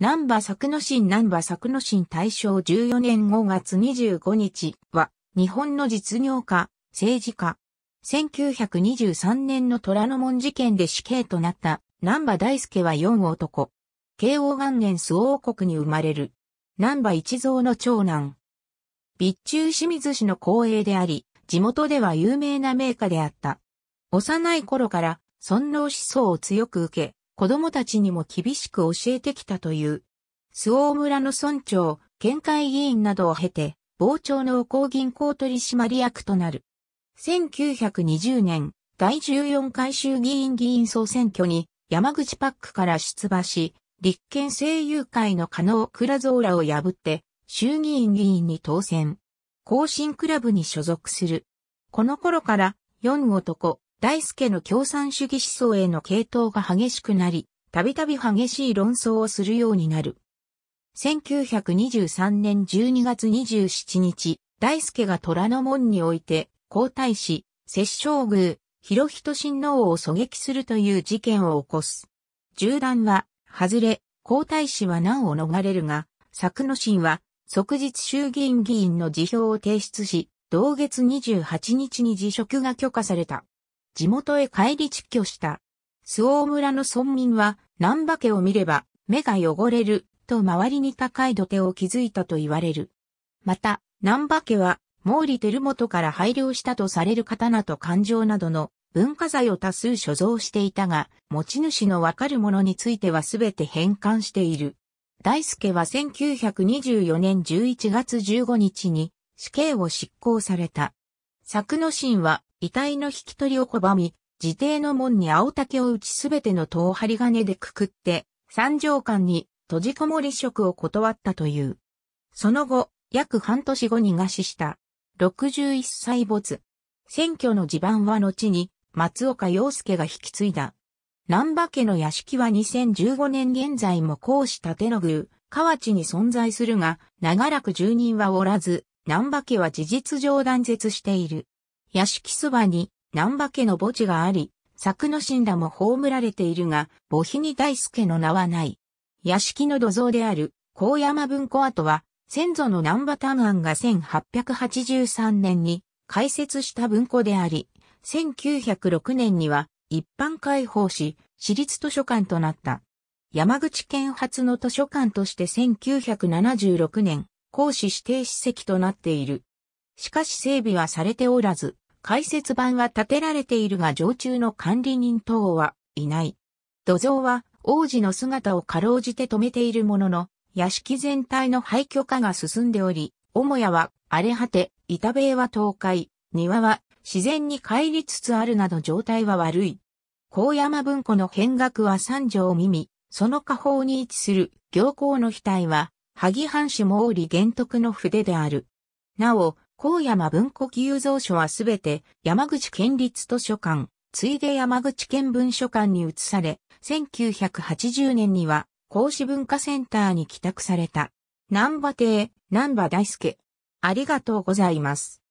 南波作之進南波作之進大正14年5月25日は、日本の実業家、政治家。1923年の虎ノ門事件で死刑となった南波大輔は4男。慶応元年周王国に生まれる。南波一蔵の長男。備中清水氏の後営であり、地元では有名な名家であった。幼い頃から、尊老思想を強く受け、子供たちにも厳しく教えてきたという。オー村の村長、県会議員などを経て、傍聴の公銀行取締役となる。1920年、第14回衆議院議員総選挙に山口パックから出馬し、立憲政友会の加納倉蔵ラを破って、衆議院議員に当選。後進クラブに所属する。この頃から、4男、大輔の共産主義思想への傾倒が激しくなり、たびたび激しい論争をするようになる。1923年12月27日、大輔が虎ノ門において、皇太子、摂政宮、広人親王を狙撃するという事件を起こす。銃弾は、外れ、皇太子は難を逃れるが、作之進は、即日衆議院議員の辞表を提出し、同月28日に辞職が許可された。地元へ帰り実居した。オー村の村民は、南馬家を見れば、目が汚れる、と周りに高い土手を築いたと言われる。また、南馬家は、毛利輝元から配慮したとされる刀と感情などの文化財を多数所蔵していたが、持ち主のわかるものについてはすべて返還している。大輔は1924年11月15日に死刑を執行された。作之進は遺体の引き取りを拒み、自邸の門に青竹を打ちすべての塔を針金でくくって、三条間に閉じこもり職を断ったという。その後、約半年後に餓死した。61歳没。選挙の地盤は後に松岡洋介が引き継いだ。南馬家の屋敷は2015年現在も公子立の宮、河内に存在するが、長らく住人はおらず、南馬家は事実上断絶している。屋敷そばに南馬家の墓地があり、作の神羅も葬られているが、母妃に大助の名はない。屋敷の土蔵である高山文庫跡は、先祖の南馬丹案が1883年に開設した文庫であり、1906年には一般開放し、私立図書館となった。山口県初の図書館として1976年、講師指定史跡となっている。しかし整備はされておらず、解説板は建てられているが常駐の管理人等はいない。土蔵は王子の姿をかろうじて止めているものの、屋敷全体の廃墟化が進んでおり、母屋は荒れ果て、板塀は倒壊、庭は自然に帰りつつあるなど状態は悪い。高山文庫の変額は三条耳、その下方に位置する行幸の額は、萩藩主毛利玄徳の筆である。なお、高山文庫寄蔵書はすべて山口県立図書館、ついで山口県文書館に移され、1980年には孔子文化センターに帰宅された。南波亭、南波大輔。ありがとうございます。